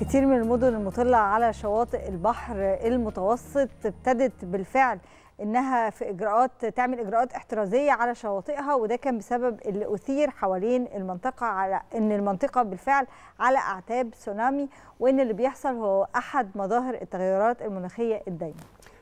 كتير من المدن المطلة على شواطئ البحر المتوسط ابتدت بالفعل انها في اجراءات تعمل اجراءات احترازيه على شواطئها وده كان بسبب اللي اثير حوالين المنطقه على ان المنطقه بالفعل على اعتاب سونامي وان اللي بيحصل هو احد مظاهر التغيرات المناخيه الدايمه.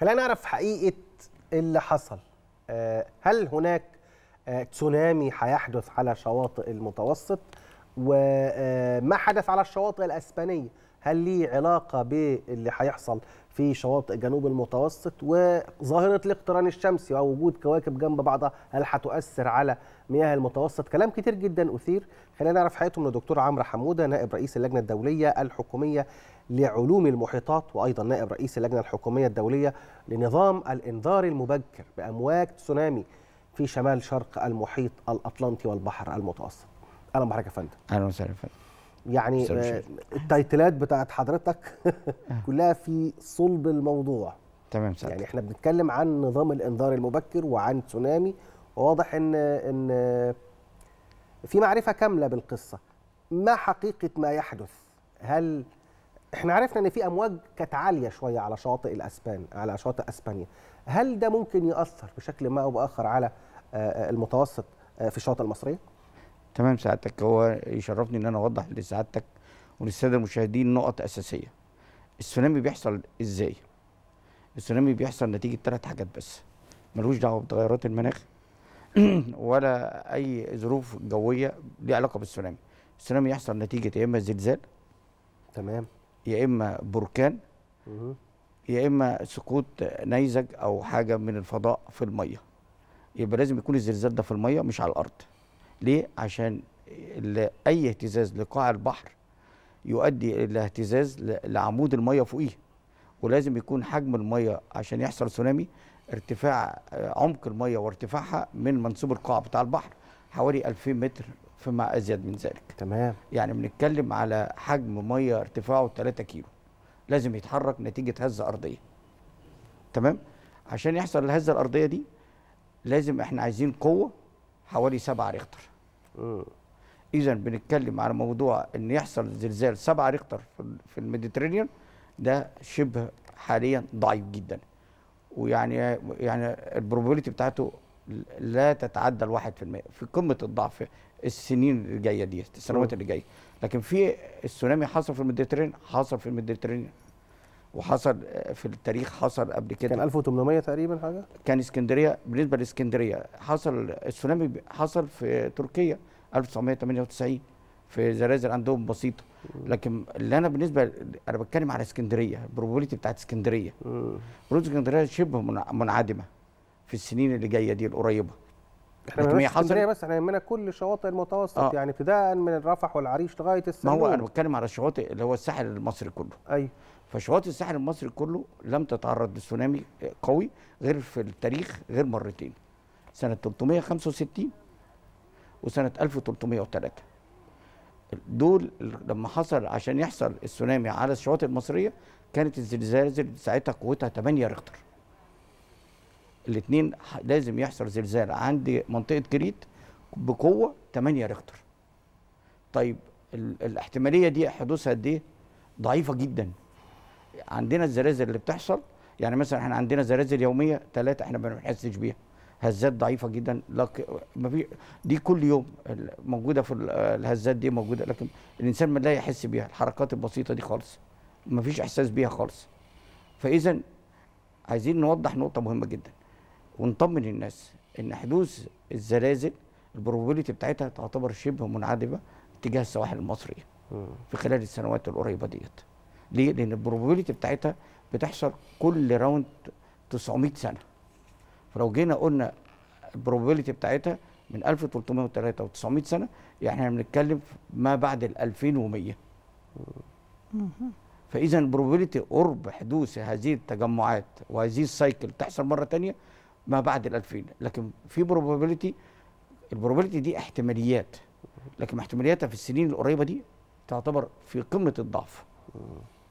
خلينا نعرف حقيقه اللي حصل. آه، هل هناك آه، تسونامي هيحدث على شواطئ المتوسط؟ وما حدث على الشواطئ الاسبانيه هل ليه علاقه باللي هيحصل في شواطئ جنوب المتوسط وظاهره الاقتران الشمسي ووجود كواكب جنب بعضها هل هتؤثر على مياه المتوسط كلام كتير جدا اثير خلينا نعرف حياته من الدكتور عمرو حموده نائب رئيس اللجنه الدوليه الحكوميه لعلوم المحيطات وايضا نائب رئيس اللجنه الحكوميه الدوليه لنظام الانذار المبكر بامواج تسونامي في شمال شرق المحيط الاطلنطي والبحر المتوسط اهلا بحضرتك يا فندم اهلا وسهلا يا فندم يعني آه، التايتلات بتاعت حضرتك آه. كلها في صلب الموضوع تمام صح يعني احنا بنتكلم عن نظام الانذار المبكر وعن تسونامي وواضح ان ان في معرفه كامله بالقصه ما حقيقه ما يحدث هل احنا عرفنا ان في امواج كانت عاليه شويه على شواطئ الاسبان على شواطئ اسبانيا هل ده ممكن ياثر بشكل ما او باخر على آه، المتوسط في الشواطئ المصريه تمام سعادتك هو يشرفني ان انا اوضح لسعادتك وللساده المشاهدين نقط اساسيه السونامي بيحصل ازاي السونامي بيحصل نتيجه ثلاث حاجات بس ملوش دعوه بتغيرات المناخ ولا اي ظروف جويه ليها علاقه بالسونامي السونامي يحصل نتيجه يا اما زلزال تمام يا اما بركان يا اما سقوط نيزك او حاجه من الفضاء في الميه يبقى لازم يكون الزلزال ده في الميه مش على الارض ليه؟ عشان أي اهتزاز لقاع البحر يؤدي إلى اهتزاز لعمود المية فوقيه ولازم يكون حجم المية عشان يحصل سونامي ارتفاع آه، عمق المية وارتفاعها من منسوب القاع بتاع البحر حوالي 2000 متر فيما أزيد من ذلك تمام يعني بنتكلم على حجم مية ارتفاعه 3 كيلو لازم يتحرك نتيجة هزة أرضية تمام عشان يحصل الهزة الأرضية دي لازم احنا عايزين قوة حوالي سبعة ريختر اذا بنتكلم على موضوع ان يحصل زلزال سبعة ريختر في الميديترينيان ده شبه حاليا ضعيف جدا ويعني يعني البروبابيلتي بتاعته لا تتعدى ال 1% في قمه الضعف السنين اللي جايه دي السنوات اللي جايه لكن في السونامي حصل في الميديترينيان حصل في الميديترينيان وحصل آه، في التاريخ حصل قبل كده كان 1800 تقريبا حاجه كان اسكندريه بالنسبه لاسكندريه حصل السونامي حصل في تركيا 1998 في زلازل عندهم بسيطه لكن اللي انا بالنسبه انا بتكلم على اسكندريه البروبابيلتي بتاعت اسكندريه بروز اسكندريه شبه منعدمه في السنين اللي جايه دي القريبه احنا اسكندريه بس احنا يهمنا كل شواطئ المتوسط آه. يعني ابتداء من الرفح والعريش لغايه السنين ما هو انا بتكلم على الشواطئ اللي هو الساحل المصري كله ايوه فشواطئ الساحل المصري كله لم تتعرض لسونامي قوي غير في التاريخ غير مرتين سنة 365 وسنة 1303 دول لما حصل عشان يحصل السونامي على الشواطئ المصرية كانت الزلازل ساعتها قوتها 8 ريختر الاثنين لازم يحصل زلزال عند منطقة كريت بقوة 8 ريختر طيب الاحتمالية دي حدوثها قد ايه؟ ضعيفة جدا عندنا الزلازل اللي بتحصل يعني مثلا احنا عندنا زلازل يوميه ثلاثه احنا ما بنحسش بيها هزات ضعيفه جدا لك ما دي كل يوم موجوده في الهزات دي موجوده لكن الانسان ما لا يحس بيها الحركات البسيطه دي خالص ما فيش احساس بيها خالص فاذا عايزين نوضح نقطه مهمه جدا ونطمن الناس ان حدوث الزلازل البروبابيلتي بتاعتها تعتبر شبه منعدمه تجاه السواحل المصريه في خلال السنوات القريبه ديت ليه؟ لان البروبابيلتي بتاعتها بتحصل كل راوند 900 سنه فلو جينا قلنا البروبابيلتي بتاعتها من 1303 و 900 سنه يعني احنا بنتكلم ما بعد ال 2100 فاذا البروبابيلتي قرب حدوث هذه التجمعات وهذه السايكل تحصل مره ثانيه ما بعد ال 2000 لكن في بروبابيلتي البروبابيلتي دي احتماليات لكن احتمالياتها في السنين القريبه دي تعتبر في قمه الضعف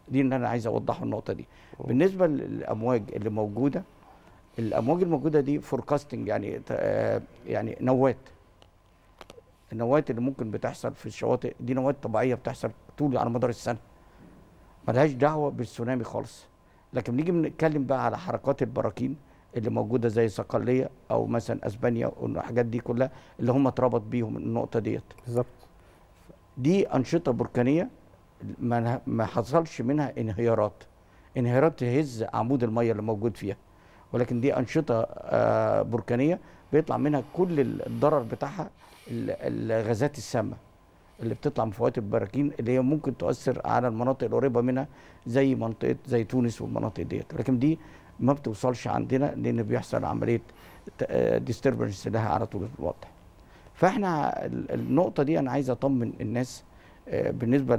دي اللي انا عايز اوضحه النقطه دي أوه. بالنسبه للامواج اللي موجوده الامواج الموجوده دي فوركاستنج يعني آه، يعني نواه النواه اللي ممكن بتحصل في الشواطئ دي نواه طبيعيه بتحصل طول على مدار السنه ملهاش دعوه بالسونامي خالص لكن نيجي نتكلم بقى على حركات البراكين اللي موجوده زي صقليه او مثلا اسبانيا والحاجات دي كلها اللي هم اتربط بيهم النقطه ديت بالظبط دي انشطه بركانيه ما حصلش منها انهيارات انهيارات تهز عمود الميه اللي موجود فيها ولكن دي انشطه آه، بركانيه بيطلع منها كل الضرر بتاعها الغازات السامه اللي بتطلع من فوات البراكين اللي هي ممكن تؤثر على المناطق القريبه منها زي منطقه زي تونس والمناطق ديت ولكن دي ما بتوصلش عندنا لان بيحصل عمليه ديستربنس آه، لها على طول الوضع فاحنا النقطه دي انا عايز اطمن الناس آه، بالنسبه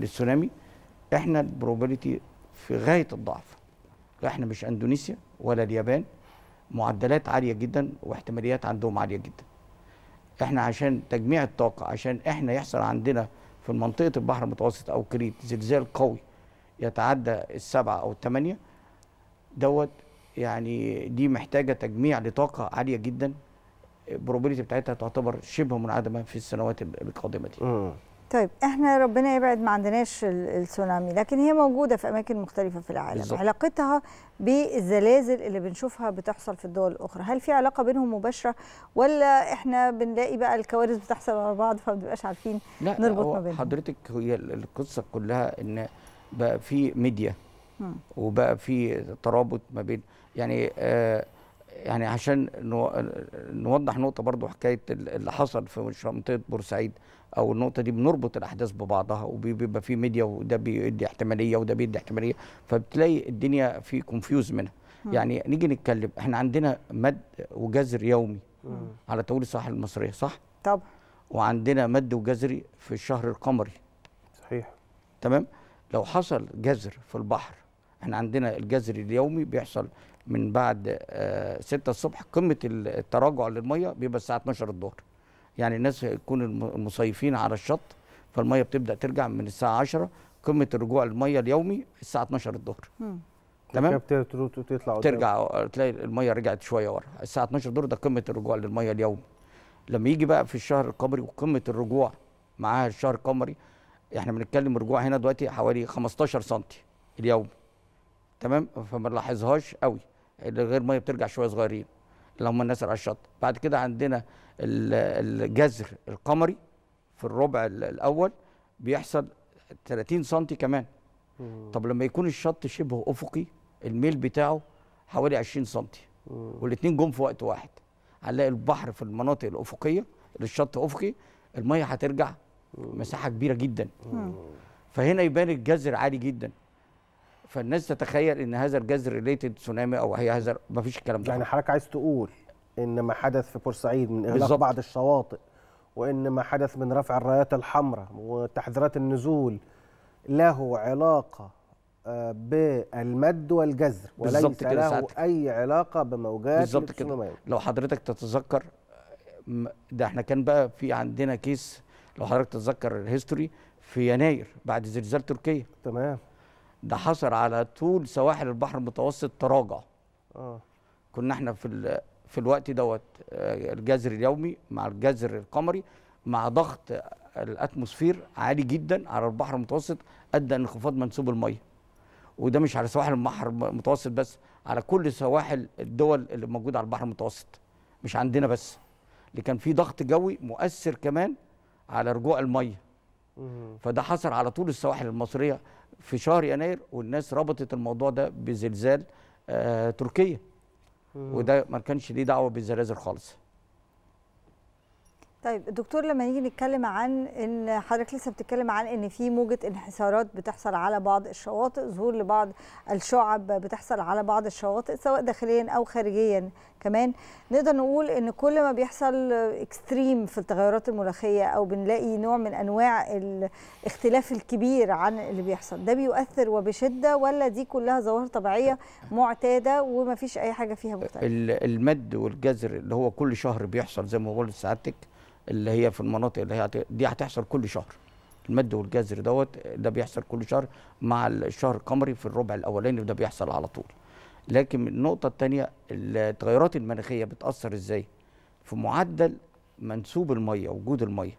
للسونامي احنا البروبابيلتي في غايه الضعف احنا مش اندونيسيا ولا اليابان معدلات عاليه جدا واحتماليات عندهم عاليه جدا احنا عشان تجميع الطاقه عشان احنا يحصل عندنا في منطقه البحر المتوسط او كريت زلزال قوي يتعدى السبعه او الثمانيه دوت يعني دي محتاجه تجميع لطاقه عاليه جدا البروبابيلتي بتاعتها تعتبر شبه منعدمه في السنوات القادمه دي. طيب احنا ربنا يبعد ما عندناش السونامي لكن هي موجوده في اماكن مختلفه في العالم بالزبط. علاقتها بالزلازل اللي بنشوفها بتحصل في الدول الاخرى هل في علاقه بينهم مباشره ولا احنا بنلاقي بقى الكوارث بتحصل على بعض فما بنبقاش عارفين لا نربط ما بينهم حضرتك هي القصه كلها ان بقى في ميديا وبقى في ترابط ما بين يعني آه يعني عشان نوضح نقطه برضو حكايه اللي حصل في منطقه بورسعيد او النقطه دي بنربط الاحداث ببعضها وبيبقى في ميديا وده بيدي احتماليه وده بيدي احتماليه فبتلاقي الدنيا في كونفيوز منها يعني نيجي نتكلم احنا عندنا مد وجزر يومي مم. على طول الساحل المصريه صح طبعا وعندنا مد وجزري في الشهر القمري صحيح تمام لو حصل جزر في البحر احنا عندنا الجزر اليومي بيحصل من بعد 6 آه، الصبح قمه التراجع للميه بيبقى الساعه 12 الظهر يعني الناس يكون المصيفين على الشط فالميه بتبدا ترجع من الساعه 10 قمه الرجوع الميه اليومي الساعه 12 الظهر تمام تطلع ترجع تلاقي الميه رجعت شويه ورا الساعه 12 الظهر ده قمه الرجوع للميه اليومي لما يجي بقى في الشهر القمري وقمه الرجوع معاها الشهر القمري احنا بنتكلم رجوع هنا دلوقتي حوالي 15 سم اليوم تمام فما نلاحظهاش قوي غير ميه بترجع شويه صغيرين اللي هم الناس الشط بعد كده عندنا الجذر القمري في الربع الاول بيحصل 30 سم كمان طب لما يكون الشط شبه افقي الميل بتاعه حوالي 20 سم والاثنين جم في وقت واحد هنلاقي البحر في المناطق الافقيه للشط افقي الميه هترجع مساحه كبيره جدا فهنا يبان الجذر عالي جدا فالناس تتخيل ان هذا الجذر ريليتد تسونامي او هي هذا ما فيش الكلام ده يعني حضرتك عايز تقول ان ما حدث في بورسعيد من اغلاق بعض الشواطئ وان ما حدث من رفع الرايات الحمراء وتحذيرات النزول له علاقه آه، بالمد والجذر وليس له ساعتك. اي علاقه بموجات بالظبط كده لو حضرتك تتذكر ده احنا كان بقى في عندنا كيس لو حضرتك تتذكر الهيستوري في يناير بعد زلزال تركيا تمام ده حصل على طول سواحل البحر المتوسط تراجع اه كنا احنا في في الوقت دوت آه، الجذر اليومي مع الجذر القمري مع ضغط الاتموسفير عالي جدا على البحر المتوسط ادى انخفاض منسوب الميه وده مش على سواحل البحر المتوسط بس على كل سواحل الدول اللي موجوده على البحر المتوسط مش عندنا بس اللي كان في ضغط جوي مؤثر كمان على رجوع الميه فده حصل على طول السواحل المصريه في شهر يناير والناس ربطت الموضوع ده بزلزال آه تركيا وده ما كانش ليه دعوه بالزلازل خالص طيب الدكتور لما نيجي نتكلم عن ان حضرتك لسه بتتكلم عن ان في موجه انحسارات بتحصل على بعض الشواطئ ظهور لبعض الشعب بتحصل على بعض الشواطئ سواء داخليا او خارجيا كمان نقدر نقول ان كل ما بيحصل اكستريم في التغيرات المناخيه او بنلاقي نوع من انواع الاختلاف الكبير عن اللي بيحصل ده بيؤثر وبشده ولا دي كلها ظواهر طبيعيه معتاده ومفيش اي حاجه فيها مختلفه المد والجزر اللي هو كل شهر بيحصل زي ما قلت سعادتك اللي هي في المناطق اللي هي دي هتحصل كل شهر المد والجزر دوت ده بيحصل كل شهر مع الشهر القمري في الربع الاولاني وده بيحصل على طول لكن النقطه الثانيه التغيرات المناخيه بتاثر ازاي في معدل منسوب الميه وجود الميه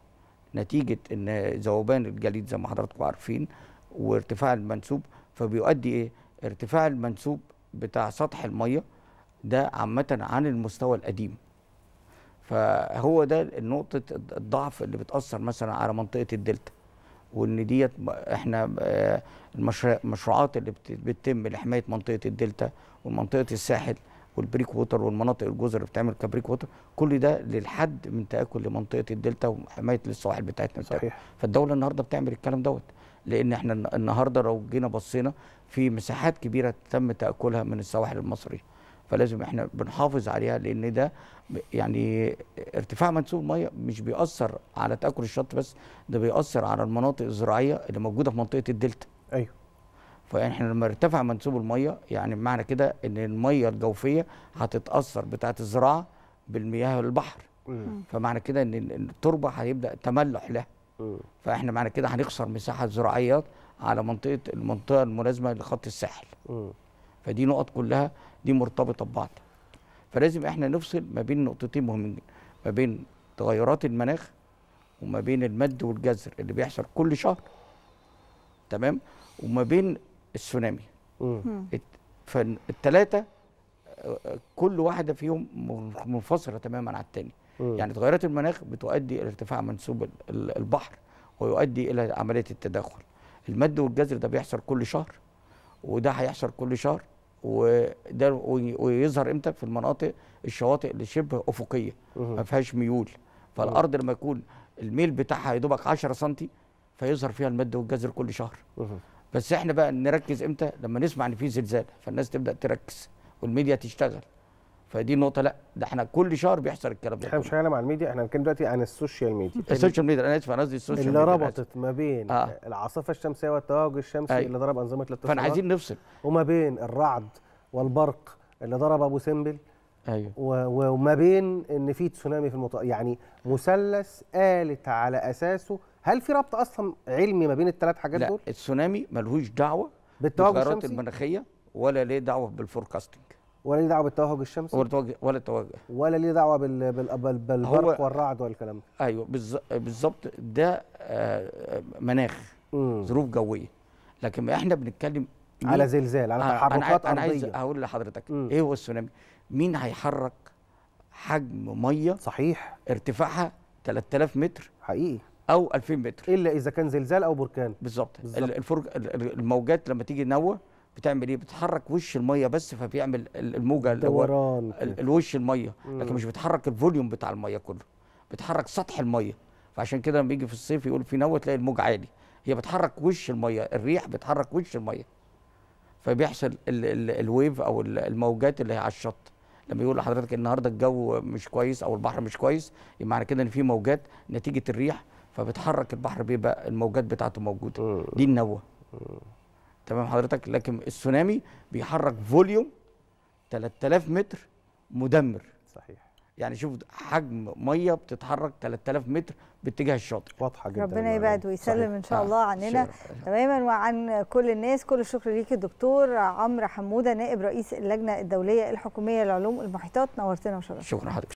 نتيجه ان ذوبان الجليد زي ما حضراتكم عارفين وارتفاع المنسوب فبيؤدي ايه ارتفاع المنسوب بتاع سطح الميه ده عامه عن المستوى القديم فهو ده نقطه الضعف اللي بتاثر مثلا على منطقه الدلتا وان ديت احنا آه، المشروعات اللي بتتم لحمايه منطقه الدلتا ومنطقه الساحل والبريك ووتر والمناطق الجزر اللي بتعمل كبريك ووتر كل ده للحد من تاكل لمنطقه الدلتا وحمايه للسواحل بتاعتنا صحيح فالدوله النهارده بتعمل الكلام دوت لان احنا النهارده لو جينا بصينا في مساحات كبيره تم تاكلها من السواحل المصريه فلازم احنا بنحافظ عليها لان ده يعني ارتفاع منسوب الميه مش بيأثر على تآكل الشط بس ده بيأثر على المناطق الزراعيه اللي موجوده في منطقه الدلتا ايوه فاحنا لما ارتفع منسوب الميه يعني بمعنى كده ان الميه الجوفيه هتتأثر بتاعه الزراعه بالمياه البحر مم. فمعنى كده ان التربه هيبدا تملح لها فاحنا معنى كده هنخسر مساحه زراعيه على منطقه المنطقه الملازمه لخط الساحل مم. فدي نقط كلها دي مرتبطه ببعض فلازم احنا نفصل ما بين نقطتين مهمين ما بين تغيرات المناخ وما بين المد والجزر اللي بيحصل كل شهر تمام وما بين السونامي فالثلاثه كل واحده فيهم منفصله تماما عن الثاني يعني تغيرات المناخ بتؤدي الى ارتفاع منسوب البحر ويؤدي الى عمليه التدخل المد والجزر ده بيحصل كل شهر وده هيحصل كل شهر وده ويظهر امتى في المناطق الشواطئ اللي شبه افقيه ما فيهاش ميول فالارض لما يكون الميل بتاعها يا دوبك 10 سم فيظهر فيها المد والجزر كل شهر بس احنا بقى نركز امتى لما نسمع ان في زلزال فالناس تبدا تركز والميديا تشتغل فدي النقطه لا ده احنا كل شهر بيحصل الكلام ده احنا مش هنتكلم عن الميديا احنا هنتكلم دلوقتي عن السوشيال ميديا السوشيال ميديا انا اسف انا قصدي السوشيال ميديا اللي ربطت ما بين آه. العاصفه الشمسيه والتوهج الشمسي آه. اللي ضرب انظمه الاتصالات فاحنا عايزين نفصل وما بين الرعد والبرق اللي ضرب ابو سمبل ايوه وما بين ان في تسونامي في المطار يعني مثلث قالت على اساسه هل في ربط اصلا علمي ما بين الثلاث حاجات لا دول؟ التسونامي ملهوش دعوه بالتغيرات المناخيه ولا ليه دعوه بالفوركاستنج ولا ليه دعوه بالتوهج الشمسي ولا توجه ولا التوجه ولا ليه دعوه بال... بال... بالبرق والرعد والكلام ده ايوه بالظبط ده آه، مناخ ظروف جويه لكن احنا بنتكلم على زلزال على تحركات أنا ارضيه انا عايز اقول لحضرتك مم. ايه هو السونامي مين هيحرك حجم ميه صحيح ارتفاعها 3000 متر حقيقي او 2000 متر الا اذا كان زلزال او بركان بالظبط الفرج الموجات لما تيجي نوه بتعمل ايه بتحرك وش الميه بس فبيعمل الموجه دوران الوش الميه لكن مش بتحرك الفوليوم بتاع الميه كله بتحرك سطح الميه فعشان كده لما بيجي في الصيف يقول في نوه تلاقي الموج عالي هي بتحرك وش الميه الريح بتحرك وش الميه فبيحصل ال ال الويف او الموجات اللي هي على الشط لما يقول لحضرتك النهارده الجو مش كويس او البحر مش كويس يبقى معنى كده ان في موجات نتيجه الريح فبتحرك البحر بيبقى الموجات بتاعته موجوده دي النوه تمام حضرتك لكن السونامي بيحرك فوليوم 3000 متر مدمر صحيح يعني شوف حجم ميه بتتحرك 3000 متر باتجاه الشاطئ واضحه جدا ربنا يبعد ويسلم صحيح. ان شاء الله عننا تماما وعن كل الناس كل الشكر ليك الدكتور عمرو حموده نائب رئيس اللجنه الدوليه الحكوميه للعلوم المحيطات نورتنا وشرفتنا شكرا حضرتك